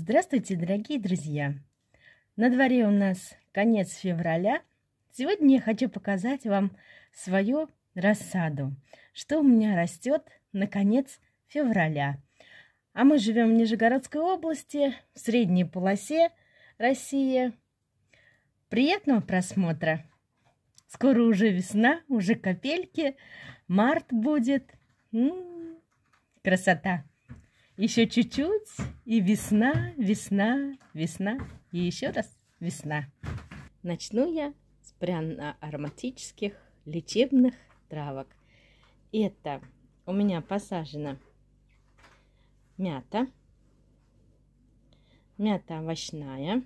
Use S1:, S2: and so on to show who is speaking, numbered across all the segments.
S1: Здравствуйте, дорогие друзья! На дворе у нас конец февраля. Сегодня я хочу показать вам свою рассаду, что у меня растет на конец февраля. А мы живем в Нижегородской области, в средней полосе России. Приятного просмотра! Скоро уже весна, уже капельки, март будет. М м-м, -м -м, красота! Еще чуть-чуть, и весна, весна, весна, и еще раз весна. Начну я с пряно-ароматических лечебных травок. Это у меня посажена мята, мята овощная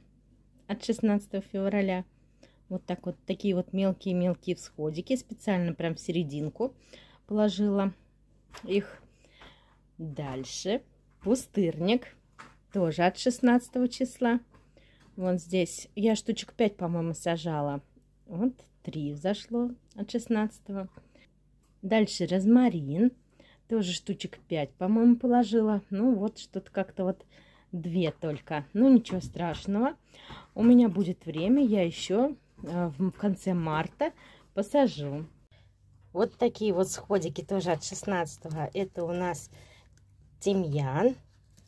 S1: от 16 февраля. Вот так вот, такие вот мелкие-мелкие всходики. Специально прям в серединку положила их. Дальше пустырник, тоже от 16 числа. Вон здесь, я штучек 5, по-моему, сажала. Вот 3 зашло от 16. Дальше розмарин, тоже штучек 5, по-моему, положила. Ну вот что-то как-то вот две только. Ну ничего страшного, у меня будет время, я еще э, в конце марта посажу. Вот такие вот сходики тоже от 16. Это у нас тимьян,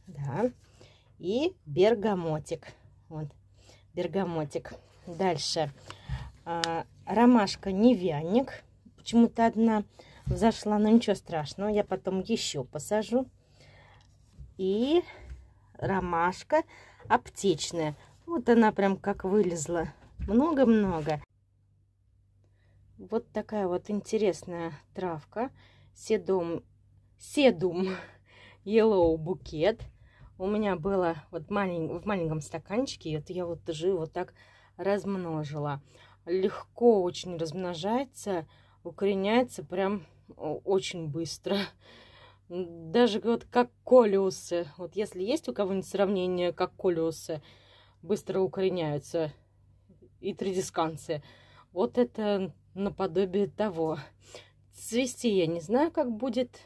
S1: да, и бергамотик. Вот, бергамотик. Дальше. А, ромашка невянник. Почему-то одна взошла, но ничего страшного. Я потом еще посажу. И ромашка аптечная. Вот она прям как вылезла. Много-много. Вот такая вот интересная травка. Седум. Седум. Yellow букет. У меня было вот малень... в маленьком стаканчике, это я вот даже вот так размножила. Легко очень размножается, укореняется прям очень быстро. Даже вот как колиусы. Вот если есть у кого-нибудь сравнение, как колиусы быстро укореняются и тридисканцы. Вот это наподобие того. Цвести я не знаю, как будет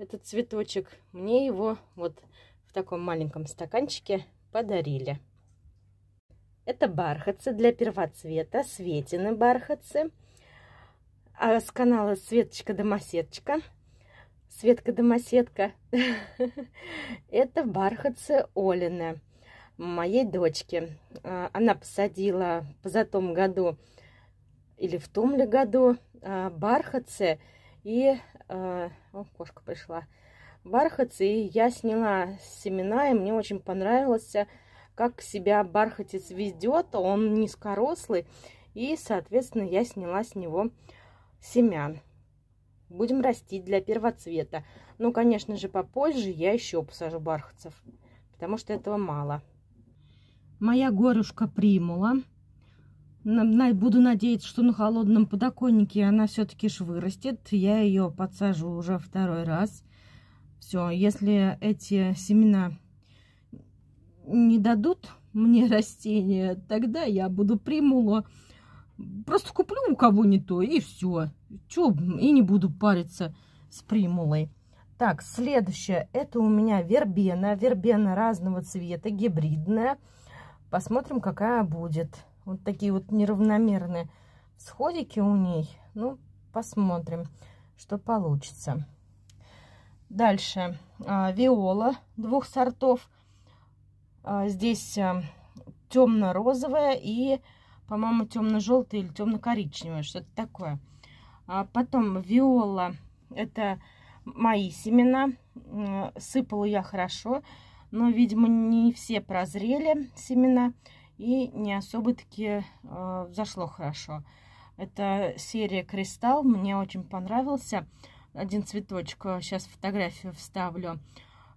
S1: этот цветочек. Мне его вот в таком маленьком стаканчике подарили. Это бархатцы для первоцвета, светины бархатцы. А с канала Светочка-домоседочка. Светка-домоседка. Это бархатцы Олины, моей дочки. А, она посадила в позатом году или в том ли году а, бархатцы и э, о, кошка пришла. Бархатцы. И я сняла семена, и мне очень понравилось, как себя бархатец ведет. Он низкорослый. И, соответственно, я сняла с него семян. Будем растить для первоцвета. Ну, конечно же, попозже я еще посажу бархатцев, потому что этого мало. Моя горюшка примула. Буду надеяться, что на холодном подоконнике она все-таки ж вырастет. Я ее подсажу уже второй раз. Все, если эти семена не дадут мне растения, тогда я буду примула. Просто куплю у кого не то, и все. Че, и не буду париться с примулой. Так, следующее. Это у меня вербена. Вербена разного цвета, гибридная. Посмотрим, какая будет. Вот такие вот неравномерные сходики у ней. Ну, посмотрим, что получится. Дальше а, виола двух сортов. А, здесь а, темно-розовая и, по-моему, темно-желтая или темно-коричневая, что-то такое. А, потом виола, это мои семена, а, сыпала я хорошо, но, видимо, не все прозрели Семена и не особо-таки э, зашло хорошо. Это серия «Кристалл», мне очень понравился. Один цветочек, сейчас э, фотографию вставлю,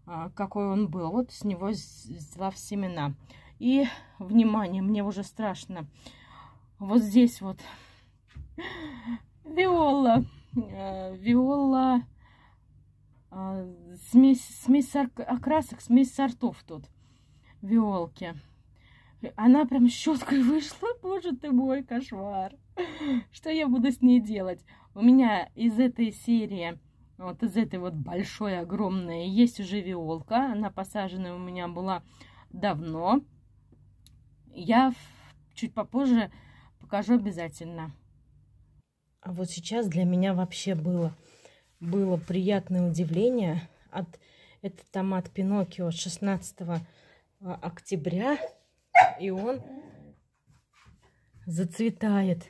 S1: э, какой он был. Вот с него взяла семена. И, внимание, мне уже страшно. Вот здесь вот виола. Э, виола э, смесь, смесь окрасок, смесь сортов тут, виолки. Она прям щеткой вышла. Боже ты мой, кошмар. Что я буду с ней делать? У меня из этой серии, вот из этой вот большой, огромной, есть уже виолка. Она посажена у меня была давно. Я чуть попозже покажу обязательно. А вот сейчас для меня вообще было, было приятное удивление. От, это томат Пиноккио 16 а, октября и он зацветает.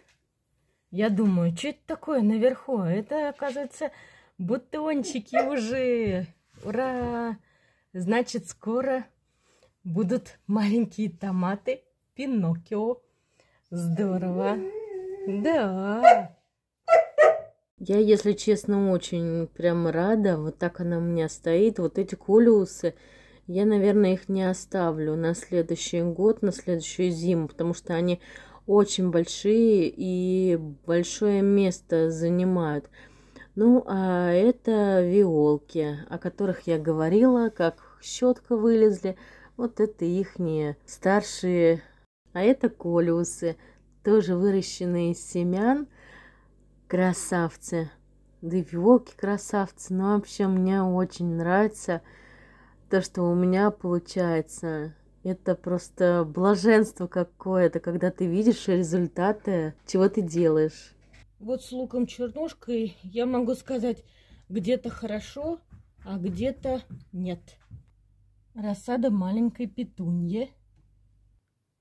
S1: Я думаю, что это такое наверху? А это, оказывается, бутончики уже. Ура! Значит, скоро будут маленькие томаты Пиноккио. Здорово. Да. Я, если честно, очень прям рада. Вот так она у меня стоит. Вот эти колюсы. Я, наверное, их не оставлю на следующий год, на следующую зиму, потому что они очень большие и большое место занимают. Ну, а это виолки, о которых я говорила, как щетка вылезли. Вот это ихние старшие. А это колиусы, тоже выращенные из семян. Красавцы. Да и виолки красавцы. Ну, вообще, мне очень нравится то, что у меня получается. Это просто блаженство какое-то, когда ты видишь результаты, чего ты делаешь. Вот с луком чернушкой я могу сказать, где-то хорошо, а где-то нет. Рассада маленькой петуньи.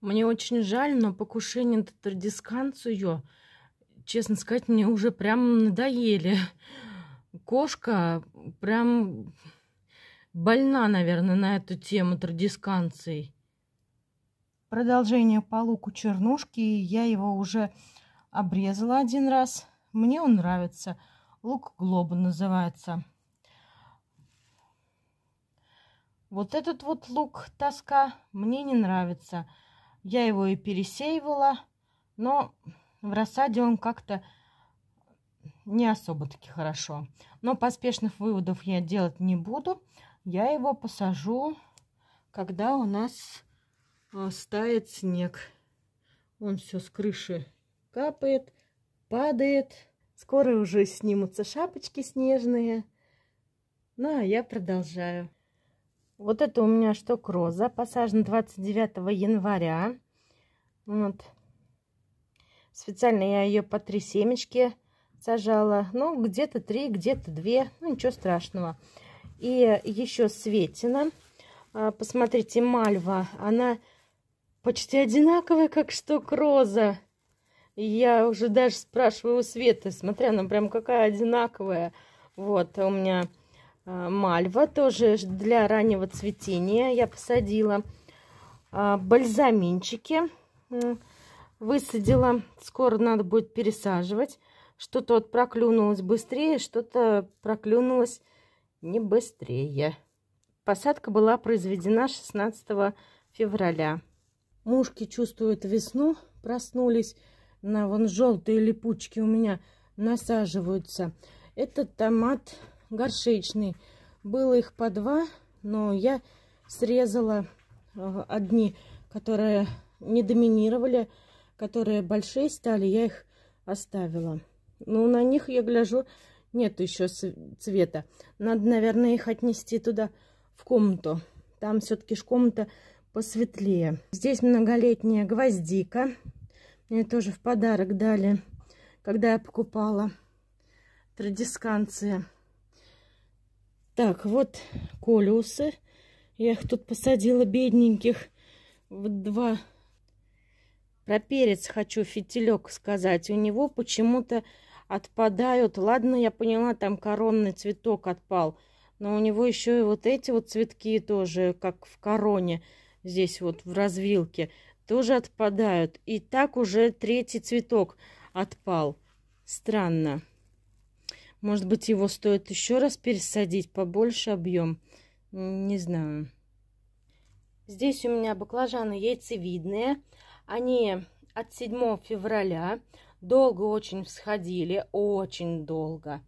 S1: Мне очень жаль, но покушение на традисканцию, честно сказать, мне уже прям надоели. Кошка прям больна, наверное, на эту тему традисканций. Продолжение по луку чернушки. Я его уже обрезала один раз. Мне он нравится. Лук глоба называется. Вот этот вот лук тоска мне не нравится. Я его и пересеивала, но в рассаде он как-то не особо-таки хорошо. Но поспешных выводов я делать не буду. Я его посажу, когда у нас э, стает снег. Он все с крыши капает, падает. Скоро уже снимутся шапочки снежные. Ну, а я продолжаю. Вот это у меня штук роза, посажен 29 января. Вот. Специально я ее по три семечки сажала. Ну, где-то три, где-то две. Ну, ничего страшного. И еще Светина. А, посмотрите, мальва. Она почти одинаковая, как штук роза. Я уже даже спрашиваю у Светы, смотря она прям какая одинаковая. Вот, а у меня а, мальва тоже для раннего цветения я посадила. Бальзаминчики высадила. Скоро надо будет пересаживать. Что-то вот проклюнулось быстрее, что-то проклюнулось не быстрее. Посадка была произведена 16 февраля. Мушки чувствуют весну, проснулись. На вон желтые липучки у меня насаживаются. Это томат горшечный. Было их по два, но я срезала э, одни, которые не доминировали, которые большие стали, я их оставила. Но ну, на них я гляжу нет еще цвета. Надо, наверное, их отнести туда в комнату. Там все-таки ж комната посветлее. Здесь многолетняя гвоздика. Мне тоже в подарок дали, когда я покупала традисканция. Так, вот колюсы. Я их тут посадила, бедненьких. в два. Про перец хочу фитилек сказать. У него почему-то отпадают. Ладно, я поняла, там коронный цветок отпал. Но у него еще и вот эти вот цветки тоже, как в короне, здесь вот в развилке, тоже отпадают. И так уже третий цветок отпал. Странно. Может быть, его стоит еще раз пересадить, побольше объем. Не знаю. Здесь у меня баклажаны яйцевидные. Они от 7 февраля Долго очень всходили, очень долго.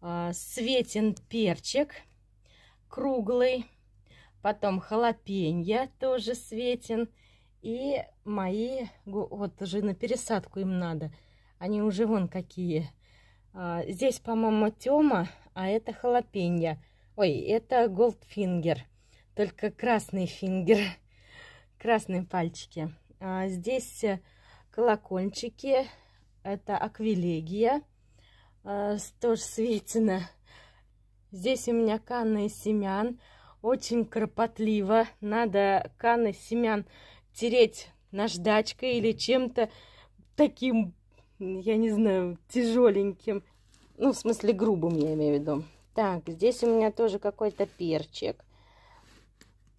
S1: А, светен перчик круглый, потом халапенья тоже светен. И мои, вот уже на пересадку им надо. Они уже вон какие. А, здесь, по-моему, тема, а это халапенья. Ой, это голдфингер. Только красный фингер. Красные пальчики. А, здесь колокольчики это аквилегия, э, тоже светина. Здесь у меня канна семян. Очень кропотливо. Надо канны семян тереть наждачкой или чем-то таким, я не знаю, тяжеленьким. Ну, в смысле, грубым я имею в виду. Так, здесь у меня тоже какой-то перчик.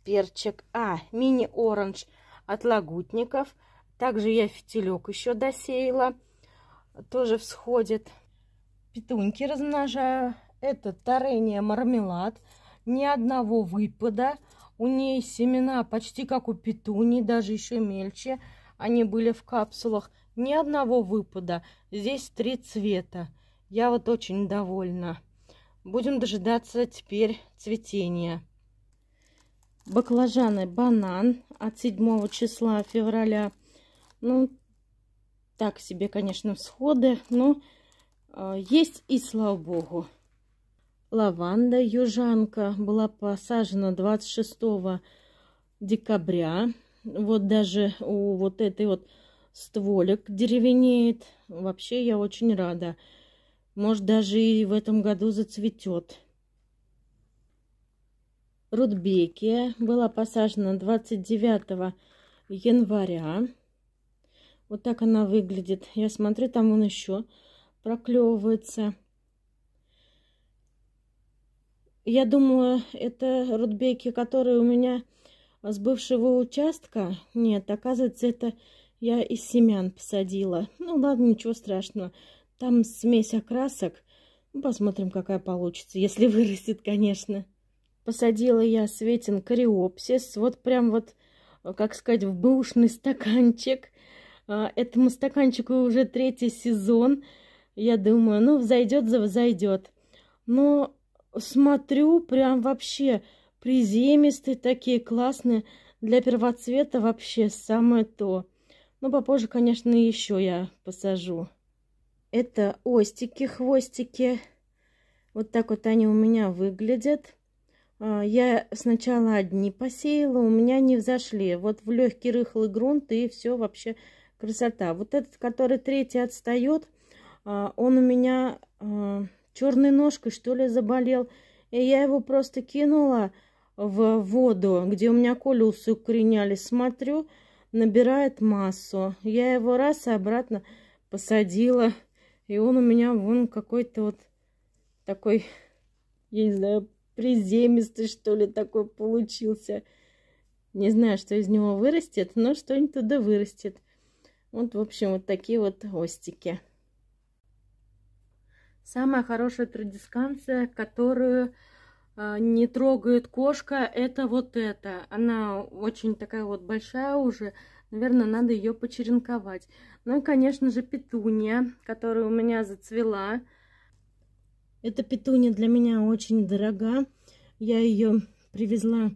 S1: Перчик. А, мини-оранж от лагутников. Также я фитилек еще досеяла тоже всходит. Петуньки размножаю. Это Тарения мармелад. Ни одного выпада. У ней семена почти как у петуни, даже еще мельче. Они были в капсулах. Ни одного выпада. Здесь три цвета. Я вот очень довольна. Будем дожидаться теперь цветения. Баклажаны банан от 7 числа февраля. Ну, так себе, конечно, всходы, но э, есть и слава богу. Лаванда южанка была посажена 26 декабря. Вот даже у вот этой вот стволик деревенеет. Вообще я очень рада. Может, даже и в этом году зацветет. Рудбекия была посажена 29 января. Вот так она выглядит. Я смотрю, там он еще проклевывается. Я думаю, это рудбеки, которые у меня с бывшего участка. Нет, оказывается, это я из семян посадила. Ну ладно, ничего страшного. Там смесь окрасок. Ну, посмотрим, какая получится, если вырастет, конечно. Посадила я светин кориопсис. Вот прям вот, как сказать, в бэушный стаканчик. А, Этому стаканчику уже третий сезон. Я думаю, ну, взойдет, взойдет. Но смотрю, прям вообще приземистые, такие классные. Для первоцвета вообще самое то. Но попозже, конечно, еще я посажу. Это остики, хвостики. Вот так вот они у меня выглядят. А, я сначала одни посеяла, у меня не взошли. Вот в легкий рыхлый грунт и все вообще красота. Вот этот, который третий отстает, а, он у меня а, черной ножкой, что ли, заболел. И я его просто кинула в воду, где у меня колюсы укоренялись. Смотрю, набирает массу. Я его раз и обратно посадила. И он у меня вон какой-то вот такой, я не знаю, приземистый, что ли, такой получился. Не знаю, что из него вырастет, но что-нибудь туда вырастет. Вот, в общем, вот такие вот хвостики. Самая хорошая традисканция, которую э, не трогает кошка, это вот эта. Она очень такая вот большая уже. Наверное, надо ее почеренковать. Ну и, конечно же, петуния, которая у меня зацвела. Эта петуния для меня очень дорога. Я ее привезла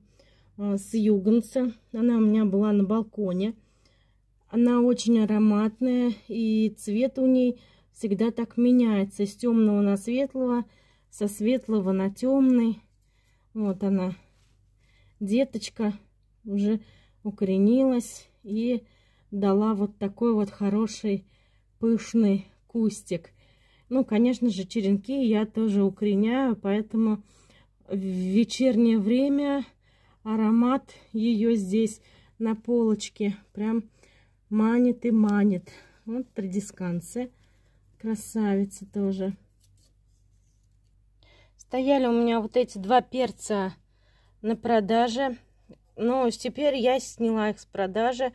S1: э, с Юганца. Она у меня была на балконе. Она очень ароматная, и цвет у ней всегда так меняется. С темного на светлого, со светлого на темный. Вот она, деточка, уже укоренилась и дала вот такой вот хороший пышный кустик. Ну, конечно же, черенки я тоже укореняю, поэтому в вечернее время аромат ее здесь на полочке прям манит и манит. Вот традисканцы. Красавицы тоже. Стояли у меня вот эти два перца на продаже. Но теперь я сняла их с продажи.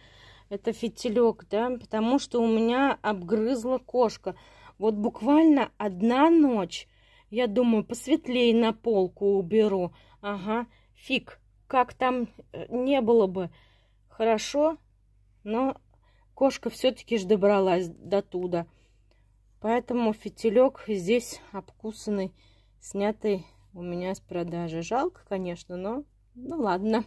S1: Это фитилек, да, потому что у меня обгрызла кошка. Вот буквально одна ночь. Я думаю, посветлее на полку уберу. Ага, фиг, как там э, не было бы хорошо, но кошка все-таки ж добралась до туда. Поэтому фитилек здесь обкусанный, снятый у меня с продажи. Жалко, конечно, но ну ладно.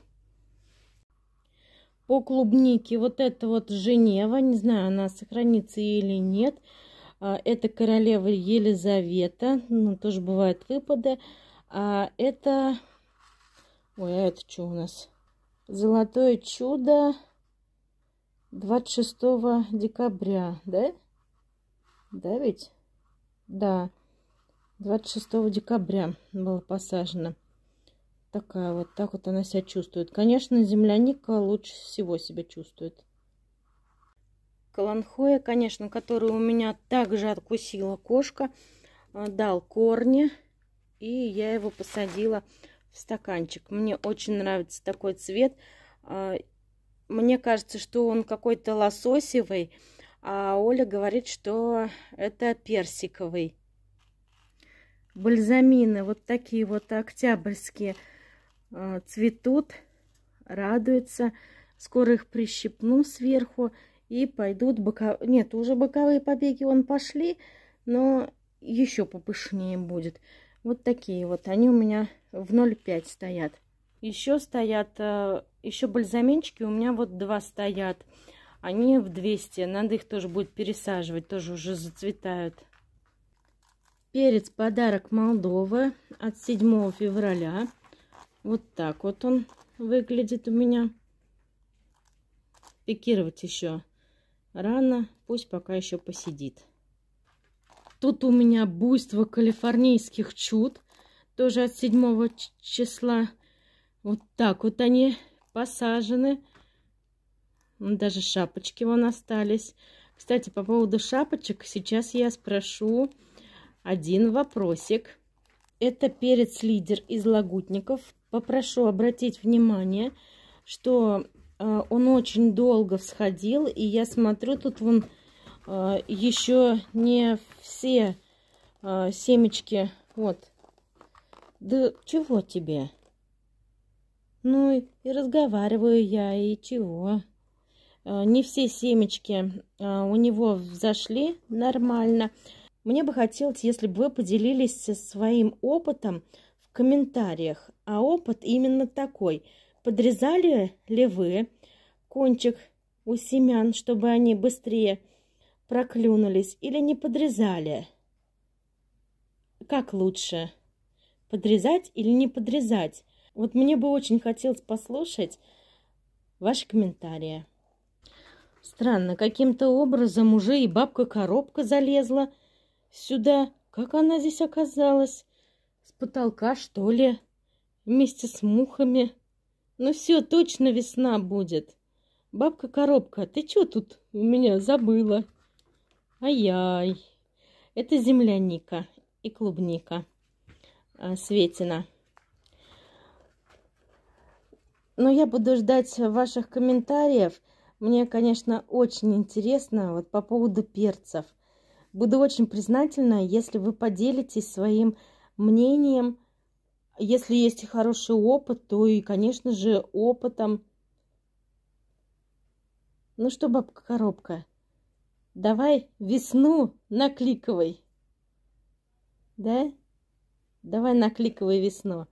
S1: По клубнике вот это вот Женева, не знаю, она сохранится или нет. А, это королева Елизавета, ну, тоже бывают выпады. А это... Ой, а это что у нас? Золотое чудо 26 декабря, да? Да ведь? Да. 26 декабря было посажено. Такая вот, так вот она себя чувствует. Конечно, земляника лучше всего себя чувствует. Каланхоя, конечно, которую у меня также откусила кошка, а, дал корни, и я его посадила в стаканчик. Мне очень нравится такой цвет а, мне кажется, что он какой-то лососевый, а Оля говорит, что это персиковый. Бальзамины вот такие вот октябрьские э, цветут, радуются. Скоро их прищипну сверху и пойдут боковые... Нет, уже боковые побеги он пошли, но еще попышнее будет. Вот такие вот. Они у меня в 0,5 стоят. Еще стоят, э, еще бальзаменчики у меня вот два стоят. Они в 200, надо их тоже будет пересаживать, тоже уже зацветают. Перец подарок Молдовы от 7 февраля. Вот так вот он выглядит у меня. Пикировать еще рано, пусть пока еще посидит. Тут у меня буйство калифорнийских чуд, тоже от 7 числа. Вот так вот они посажены. Ну, даже шапочки вон остались. Кстати, по поводу шапочек, сейчас я спрошу один вопросик. Это перец лидер из лагутников. Попрошу обратить внимание, что э, он очень долго всходил. И я смотрю, тут вон э, еще не все э, семечки. Вот. Да чего тебе? Ну и разговариваю я, и чего? А, не все семечки а, у него взошли нормально. Мне бы хотелось, если бы вы поделились своим опытом в комментариях. А опыт именно такой. Подрезали ли вы кончик у семян, чтобы они быстрее проклюнулись, или не подрезали? Как лучше? Подрезать или не подрезать? Вот мне бы очень хотелось послушать ваши комментарии. Странно, каким-то образом уже и бабка-коробка залезла сюда. Как она здесь оказалась? С потолка, что ли? Вместе с мухами? Ну все, точно весна будет. Бабка-коробка, ты что тут у меня забыла? Ай-яй. Это земляника и клубника а, Светина. Но я буду ждать ваших комментариев. Мне, конечно, очень интересно вот по поводу перцев. Буду очень признательна, если вы поделитесь своим мнением. Если есть хороший опыт, то и, конечно же, опытом. Ну что, бабка коробка, давай весну накликовай. Да? Давай накликовай весну.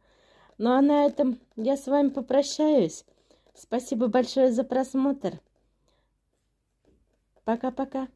S1: Ну а на этом я с вами попрощаюсь. Спасибо большое за просмотр. Пока-пока.